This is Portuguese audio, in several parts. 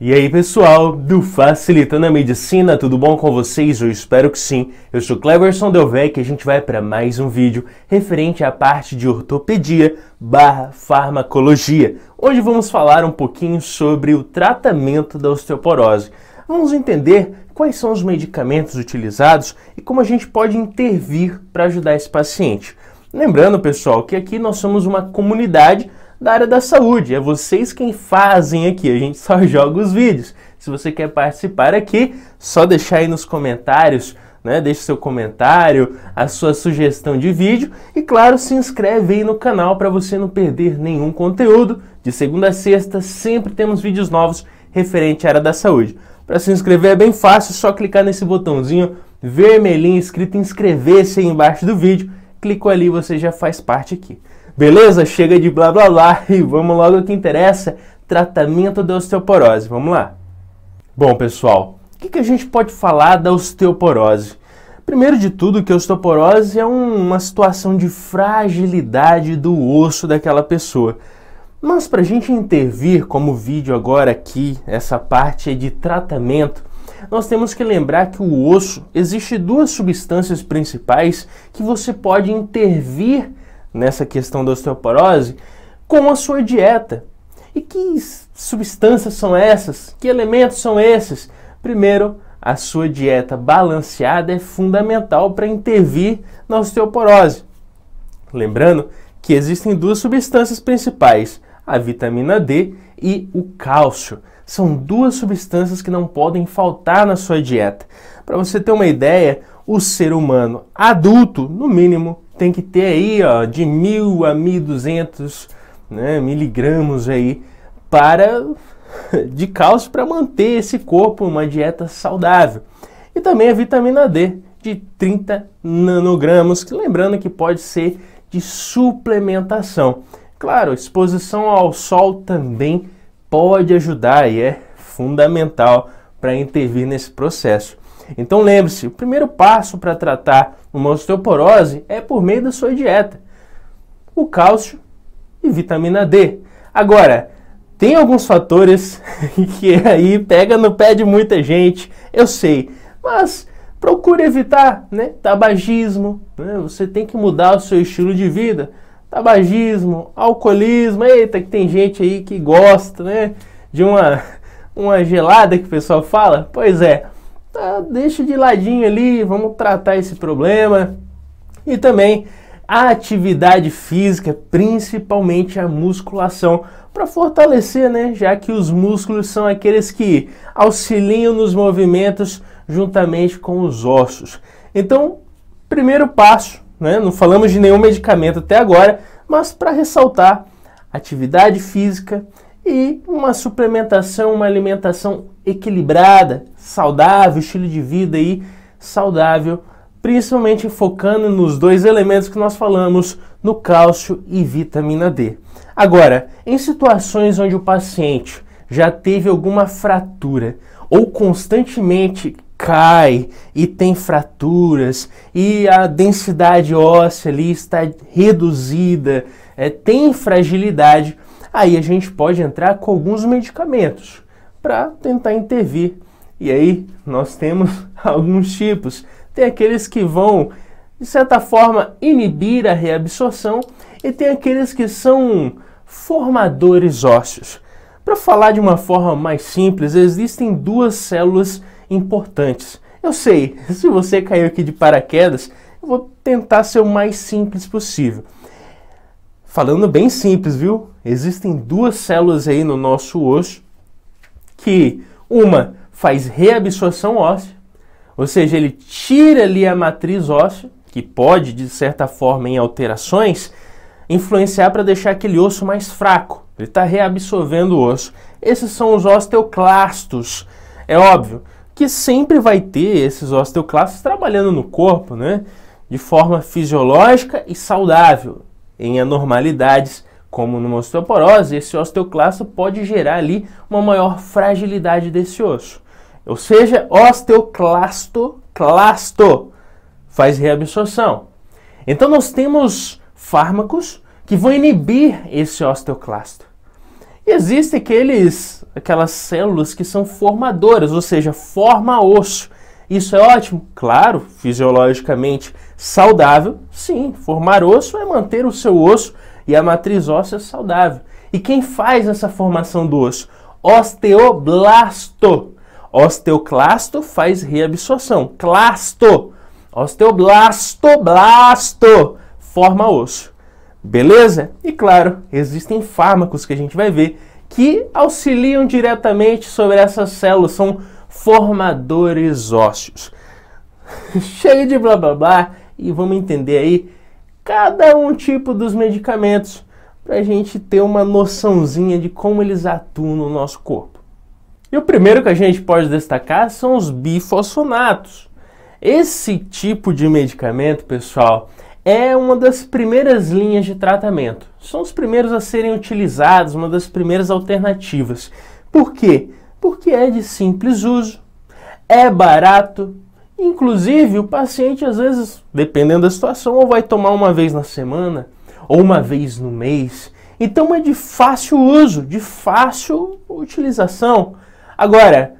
E aí pessoal do Facilitando a Medicina, tudo bom com vocês? Eu espero que sim. Eu sou Cleverson Delvec e a gente vai para mais um vídeo referente à parte de ortopedia barra farmacologia. Hoje vamos falar um pouquinho sobre o tratamento da osteoporose. Vamos entender quais são os medicamentos utilizados e como a gente pode intervir para ajudar esse paciente. Lembrando pessoal que aqui nós somos uma comunidade da área da saúde. É vocês quem fazem aqui, a gente só joga os vídeos. Se você quer participar aqui, só deixar aí nos comentários, né? Deixe seu comentário, a sua sugestão de vídeo e claro, se inscreve aí no canal para você não perder nenhum conteúdo. De segunda a sexta sempre temos vídeos novos referente à área da saúde. Para se inscrever é bem fácil, só clicar nesse botãozinho vermelhinho escrito inscrever-se aí embaixo do vídeo. Clicou ali, você já faz parte aqui. Beleza? Chega de blá blá blá e vamos logo ao que interessa: tratamento da osteoporose. Vamos lá? Bom, pessoal, o que, que a gente pode falar da osteoporose? Primeiro de tudo, que a osteoporose é um, uma situação de fragilidade do osso daquela pessoa. Mas para a gente intervir, como o vídeo agora aqui, essa parte é de tratamento, nós temos que lembrar que o osso existe duas substâncias principais que você pode intervir nessa questão da osteoporose com a sua dieta. E que substâncias são essas? Que elementos são esses? Primeiro, a sua dieta balanceada é fundamental para intervir na osteoporose. Lembrando que existem duas substâncias principais, a vitamina D e o cálcio. São duas substâncias que não podem faltar na sua dieta. Para você ter uma ideia, o ser humano adulto, no mínimo, tem que ter aí ó, de 1.000 a 1.200 né, miligramas aí para de cálcio para manter esse corpo uma dieta saudável. E também a vitamina D de 30 nanogramas, que lembrando que pode ser de suplementação. Claro, exposição ao sol também pode ajudar e é fundamental para intervir nesse processo. Então lembre-se, o primeiro passo para tratar uma osteoporose é por meio da sua dieta. O cálcio e vitamina D. Agora, tem alguns fatores que aí pega no pé de muita gente, eu sei, mas procure evitar, né? Tabagismo, né? você tem que mudar o seu estilo de vida. Tabagismo, alcoolismo, eita, que tem gente aí que gosta, né? De uma, uma gelada que o pessoal fala. Pois é, tá, deixa de ladinho ali, vamos tratar esse problema. E também a atividade física, principalmente a musculação, para fortalecer, né? Já que os músculos são aqueles que auxiliam nos movimentos juntamente com os ossos. Então, primeiro passo, né? Não falamos de nenhum medicamento até agora, mas para ressaltar, atividade física e uma suplementação, uma alimentação equilibrada, saudável, estilo de vida aí saudável, principalmente focando nos dois elementos que nós falamos, no cálcio e vitamina D. Agora, em situações onde o paciente já teve alguma fratura ou constantemente cai e tem fraturas e a densidade óssea ali está reduzida, é, tem fragilidade, aí a gente pode entrar com alguns medicamentos para tentar intervir. E aí nós temos alguns tipos. Tem aqueles que vão, de certa forma, inibir a reabsorção e tem aqueles que são formadores ósseos. Para falar de uma forma mais simples, existem duas células importantes. Eu sei, se você caiu aqui de paraquedas, eu vou tentar ser o mais simples possível. Falando bem simples, viu? Existem duas células aí no nosso osso que uma faz reabsorção óssea, ou seja, ele tira ali a matriz óssea, que pode, de certa forma, em alterações, influenciar para deixar aquele osso mais fraco. Ele está reabsorvendo o osso. Esses são os osteoclastos. É óbvio que sempre vai ter esses osteoclastos trabalhando no corpo, né? De forma fisiológica e saudável em anormalidades, como numa osteoporose, esse osteoclasto pode gerar ali uma maior fragilidade desse osso. Ou seja, osteoclasto, clasto, faz reabsorção. Então nós temos fármacos que vão inibir esse osteoclasto. E existem aqueles, aquelas células que são formadoras, ou seja, forma osso. Isso é ótimo? Claro, fisiologicamente Saudável, sim. Formar osso é manter o seu osso e a matriz óssea saudável. E quem faz essa formação do osso? Osteoblasto. Osteoclasto faz reabsorção. Clasto. Osteoblasto, blasto, forma osso. Beleza? E claro, existem fármacos que a gente vai ver que auxiliam diretamente sobre essas células, são formadores ósseos. Cheio de blá blá blá, e vamos entender aí cada um tipo dos medicamentos para a gente ter uma noçãozinha de como eles atuam no nosso corpo. E o primeiro que a gente pode destacar são os bifosfonatos. Esse tipo de medicamento, pessoal, é uma das primeiras linhas de tratamento. São os primeiros a serem utilizados, uma das primeiras alternativas. Por quê? Porque é de simples uso, é barato Inclusive, o paciente, às vezes, dependendo da situação, ou vai tomar uma vez na semana, ou uma vez no mês. Então é de fácil uso, de fácil utilização. Agora,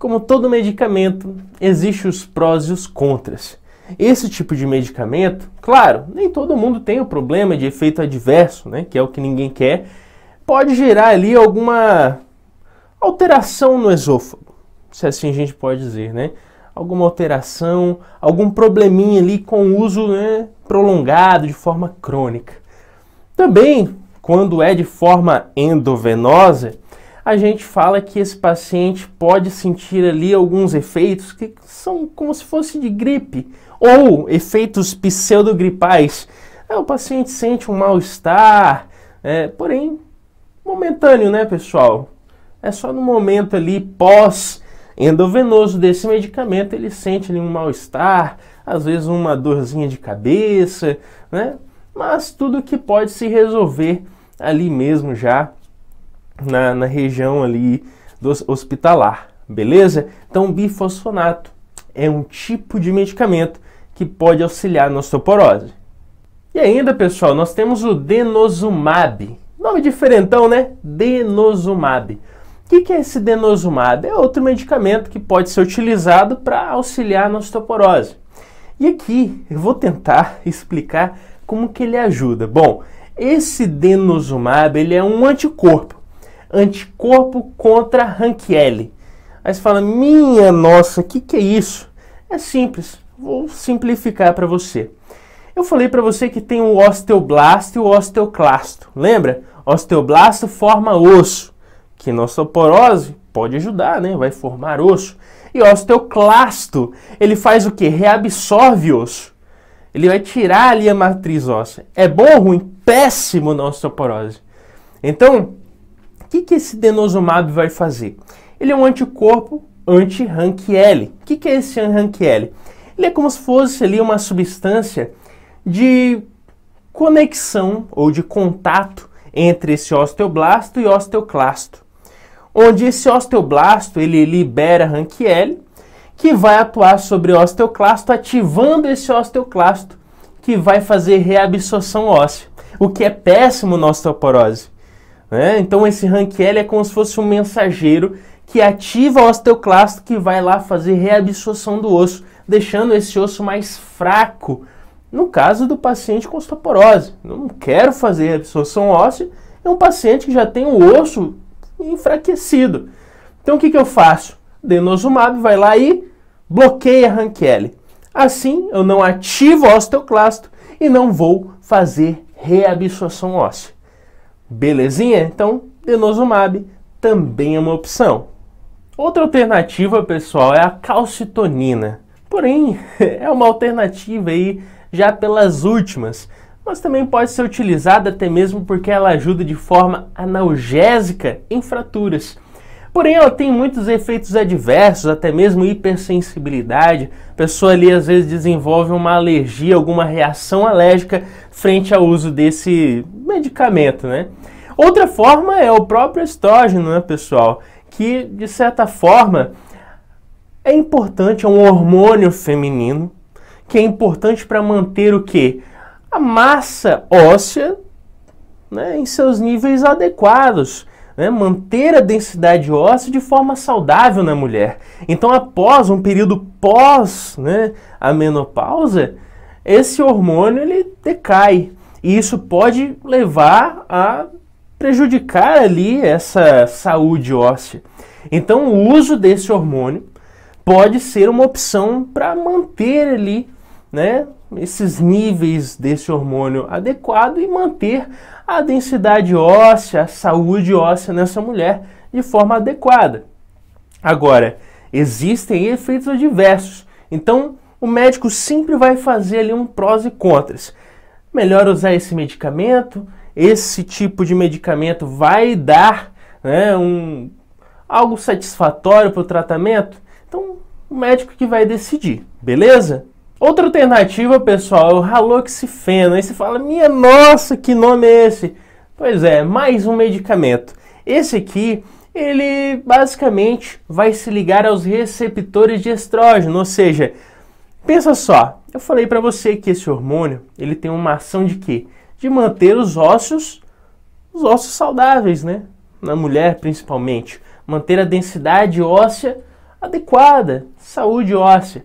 como todo medicamento, existem os prós e os contras. Esse tipo de medicamento, claro, nem todo mundo tem o problema de efeito adverso, né, que é o que ninguém quer, pode gerar ali alguma alteração no esôfago, se assim a gente pode dizer, né? alguma alteração, algum probleminha ali com o uso né, prolongado de forma crônica. Também, quando é de forma endovenosa, a gente fala que esse paciente pode sentir ali alguns efeitos que são como se fosse de gripe ou efeitos pseudogripais. É, o paciente sente um mal-estar, é, porém momentâneo, né, pessoal? É só no momento ali pós endovenoso desse medicamento, ele sente ali, um mal-estar, às vezes uma dorzinha de cabeça, né? Mas tudo que pode se resolver ali mesmo já na, na região ali do hospitalar, beleza? Então, bifosfonato é um tipo de medicamento que pode auxiliar na osteoporose. E ainda, pessoal, nós temos o denosumab. Nome diferentão, né? Denosumab. O que, que é esse denosumab? É outro medicamento que pode ser utilizado para auxiliar na osteoporose. E aqui eu vou tentar explicar como que ele ajuda. Bom, esse denosumab ele é um anticorpo, anticorpo contra Rankiele. Aí você fala, minha nossa, o que, que é isso? É simples, vou simplificar para você. Eu falei para você que tem o osteoblasto e o osteoclasto, lembra? Osteoblasto forma osso que na osteoporose pode ajudar, né? Vai formar osso. E o osteoclasto, ele faz o que? Reabsorve osso. Ele vai tirar ali a matriz óssea. É bom ou ruim? Péssimo na osteoporose. Então, o que, que esse denosumab vai fazer? Ele é um anticorpo anti-Rank-L. O que, que é esse Rank-L? Ele é como se fosse ali uma substância de conexão ou de contato entre esse osteoblasto e osteoclasto onde esse osteoblasto ele libera rank L, que vai atuar sobre o osteoclasto, ativando esse osteoclasto, que vai fazer reabsorção óssea, o que é péssimo na osteoporose. Né? Então esse rank L é como se fosse um mensageiro que ativa o osteoclasto que vai lá fazer reabsorção do osso, deixando esse osso mais fraco. No caso do paciente com osteoporose, não quero fazer reabsorção óssea, é um paciente que já tem o osso enfraquecido. Então o que, que eu faço? Denosumab vai lá e bloqueia rank Assim, eu não ativo o osteoclasto e não vou fazer reabsorção óssea. Belezinha? Então, denosumab também é uma opção. Outra alternativa, pessoal, é a calcitonina. Porém, é uma alternativa aí já pelas últimas mas também pode ser utilizada até mesmo porque ela ajuda de forma analgésica em fraturas. Porém, ela tem muitos efeitos adversos, até mesmo hipersensibilidade. A pessoa ali às vezes desenvolve uma alergia, alguma reação alérgica frente ao uso desse medicamento, né? Outra forma é o próprio estrógeno, né, pessoal? Que de certa forma é importante, é um hormônio feminino que é importante para manter o que? a massa óssea né, em seus níveis adequados. Né, manter a densidade óssea de forma saudável na mulher. Então, após um período pós né, a menopausa, esse hormônio ele decai. E isso pode levar a prejudicar ali essa saúde óssea. Então, o uso desse hormônio pode ser uma opção para manter ali né, esses níveis desse hormônio adequado e manter a densidade óssea, a saúde óssea nessa mulher de forma adequada. Agora, existem efeitos adversos, então o médico sempre vai fazer ali um prós e contras. Melhor usar esse medicamento, esse tipo de medicamento vai dar né, um, algo satisfatório para o tratamento? Então, o médico que vai decidir, beleza? Outra alternativa, pessoal, é o haloxifeno. Aí você fala, minha nossa, que nome é esse? Pois é, mais um medicamento. Esse aqui, ele basicamente vai se ligar aos receptores de estrógeno, ou seja, pensa só, eu falei para você que esse hormônio, ele tem uma ação de quê? De manter os ossos, os ossos saudáveis, né? Na mulher, principalmente, manter a densidade óssea adequada, saúde óssea.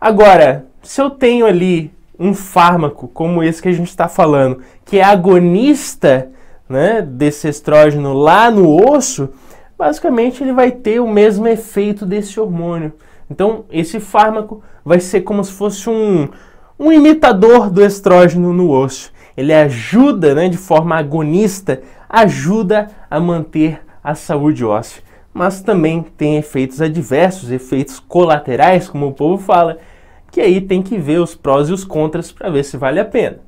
Agora, se eu tenho ali um fármaco como esse que a gente está falando, que é agonista né, desse estrógeno lá no osso, basicamente ele vai ter o mesmo efeito desse hormônio. Então, esse fármaco vai ser como se fosse um, um imitador do estrógeno no osso. Ele ajuda, né, de forma agonista, ajuda a manter a saúde óssea. Mas também tem efeitos adversos, efeitos colaterais, como o povo fala, que aí tem que ver os prós e os contras para ver se vale a pena.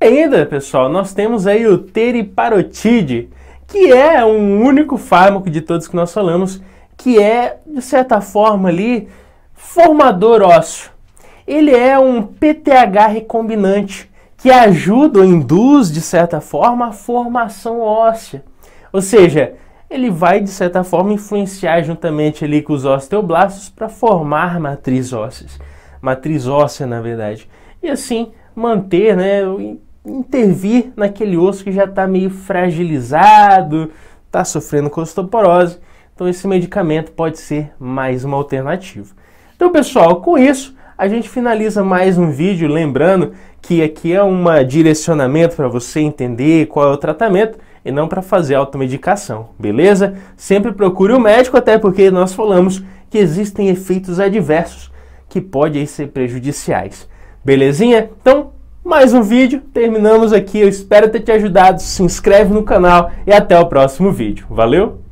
E ainda, pessoal, nós temos aí o teriparotide, que é um único fármaco de todos que nós falamos, que é, de certa forma ali, formador ósseo. Ele é um PTH recombinante, que ajuda ou induz, de certa forma, a formação óssea. Ou seja, ele vai, de certa forma, influenciar juntamente ali com os osteoblastos para formar matriz ósseas matriz óssea, na verdade. E assim manter, né, intervir naquele osso que já está meio fragilizado, está sofrendo com osteoporose. Então esse medicamento pode ser mais uma alternativa. Então pessoal, com isso a gente finaliza mais um vídeo, lembrando que aqui é um direcionamento para você entender qual é o tratamento e não para fazer automedicação, beleza? Sempre procure o um médico, até porque nós falamos que existem efeitos adversos que podem ser prejudiciais. Belezinha? Então, mais um vídeo, terminamos aqui. Eu espero ter te ajudado. Se inscreve no canal e até o próximo vídeo. Valeu!